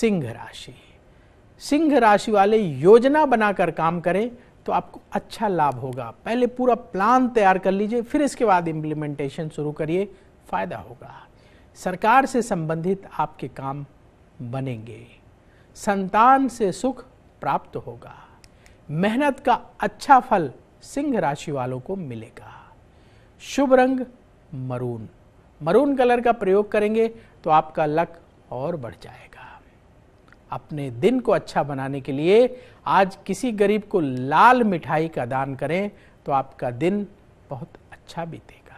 सिंह राशि सिंह राशि वाले योजना बनाकर काम करें तो आपको अच्छा लाभ होगा पहले पूरा प्लान तैयार कर लीजिए फिर इसके बाद इम्प्लीमेंटेशन शुरू करिए फायदा होगा सरकार से संबंधित आपके काम बनेंगे संतान से सुख प्राप्त होगा मेहनत का अच्छा फल सिंह राशि वालों को मिलेगा शुभ रंग मरून मरून कलर का प्रयोग करेंगे तो आपका लक और बढ़ जाएगा अपने दिन को अच्छा बनाने के लिए आज किसी गरीब को लाल मिठाई का दान करें तो आपका दिन बहुत अच्छा बीतेगा